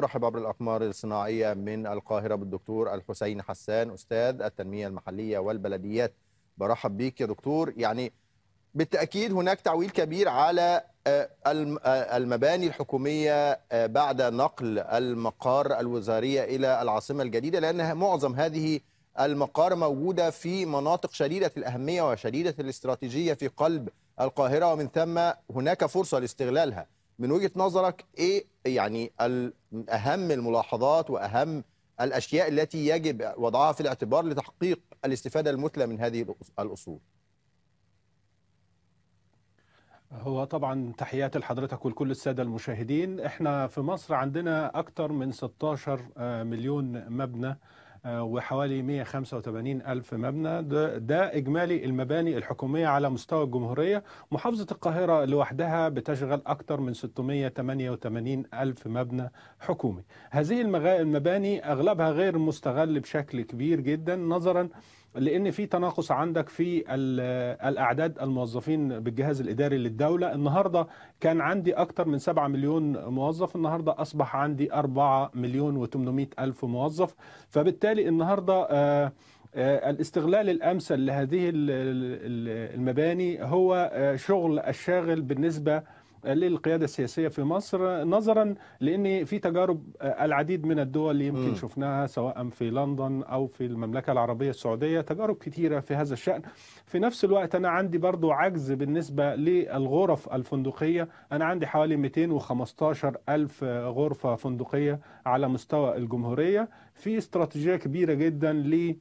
نرحب عبر الأقمار الصناعية من القاهرة بالدكتور الحسين حسان أستاذ التنمية المحلية والبلديات برحب بك يا دكتور يعني بالتأكيد هناك تعويل كبير على آه، آه، المباني الحكومية آه، بعد نقل المقار الوزارية إلى العاصمة الجديدة لأن معظم هذه المقار موجودة في مناطق شديدة الأهمية وشديدة الاستراتيجية في قلب القاهرة ومن ثم هناك فرصة لاستغلالها من وجهه نظرك ايه يعني اهم الملاحظات واهم الاشياء التي يجب وضعها في الاعتبار لتحقيق الاستفاده المثلى من هذه الاصول هو طبعا تحياتي لحضرتك ولكل الساده المشاهدين احنا في مصر عندنا اكثر من 16 آه، مليون مبنى وحوالي 185 ألف مبنى ده, ده إجمالي المباني الحكومية على مستوى الجمهورية محافظة القاهرة لوحدها بتشغل أكثر من 688 ألف مبنى حكومي هذه المباني أغلبها غير مستغل بشكل كبير جدا نظرا لان في تناقص عندك في الاعداد الموظفين بالجهاز الاداري للدوله النهارده كان عندي اكتر من 7 مليون موظف النهارده اصبح عندي 4 مليون و800 الف موظف فبالتالي النهارده آه، آه، الاستغلال الامثل لهذه المباني هو آه، شغل الشاغل بالنسبه للقيادة السياسية في مصر نظرا لأن في تجارب آه، العديد من الدول اللي يمكن م. شفناها سواء في لندن أو في المملكة العربية السعودية تجارب كثيرة في هذا الشأن في نفس الوقت أنا عندي برضو عجز بالنسبة للغرف الفندقية أنا عندي حوالي 215 ألف آه، غرفة فندقية على مستوى الجمهورية في استراتيجية كبيرة جدا ل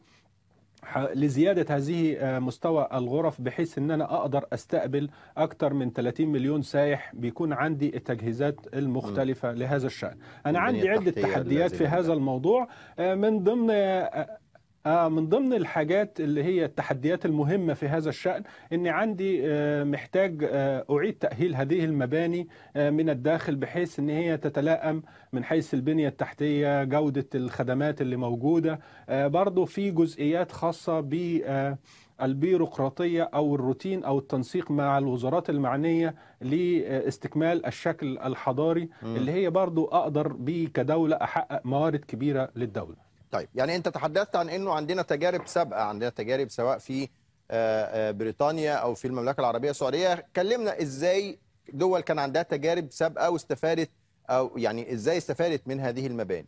لزيادة هذه آه، مستوى الغرف بحيث أن أنا أقدر أستقبل أكثر من 30 مليون سائح بيكون عندي التجهيزات المختلفة م. لهذا الشأن أنا عندي عدة تحديات في هذا الموضوع آه، من ضمن آه، آه، من ضمن الحاجات اللي هي التحديات المهمة في هذا الشأن اني عندي آه، محتاج آه، أعيد تأهيل هذه المباني من الداخل بحيث أن هي تتلائم من حيث البنية التحتية جودة الخدمات اللي موجودة برضه في جزئيات خاصة ب البيروقراطية أو الروتين أو التنسيق مع الوزارات المعنية لاستكمال الشكل الحضاري م. اللي هي برضو أقدر بيه كدولة أحقق موارد كبيرة للدولة طيب يعني انت تحدثت عن انه عندنا تجارب سابقه عندنا تجارب سواء في آه، آه، بريطانيا او في المملكه العربيه السعوديه كلمنا ازاي دول كان عندها تجارب سابقه واستفادت او يعني ازاي استفادت من هذه المباني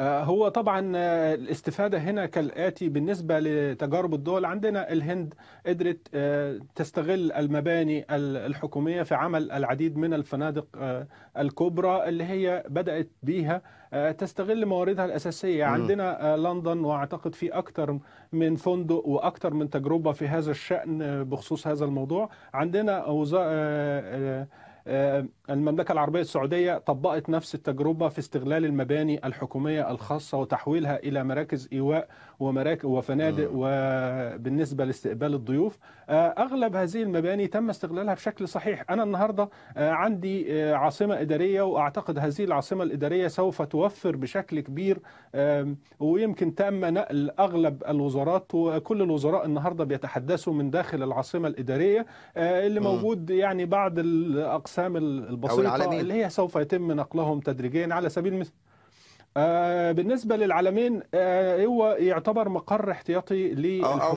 هو طبعا آه، الاستفادة هنا كالآتي بالنسبة لتجارب الدول عندنا الهند قدرت آه، تستغل المباني الحكومية في عمل العديد من الفنادق آه، الكبرى اللي هي بدأت بيها تستغل مواردها الأساسية عندنا لندن وأعتقد في أكثر من فندق وأكثر من تجربة في هذا الشأن بخصوص هذا الموضوع عندنا آه، المملكة العربية السعودية طبقت نفس التجربة في استغلال المباني الحكومية الخاصة وتحويلها إلى مراكز إيواء ومراكز وفنادق وبالنسبة لاستقبال الضيوف آه، أغلب هذه المباني تم استغلالها بشكل صحيح أنا النهاردة آه، عندي عاصمة إدارية وأعتقد هذه العاصمة الإدارية سوف توفر بشكل كبير ويمكن تم نقل أغلب الوزارات وكل الوزراء النهاردة بيتحدثوا من داخل العاصمة الإدارية اللي موجود يعني بعض الأقسام الأجسام البسيطة اللي هي سوف يتم نقلهم تدريجيا على سبيل المثال آه، بالنسبة للعلمين آه، هو يعتبر مقر احتياطي ل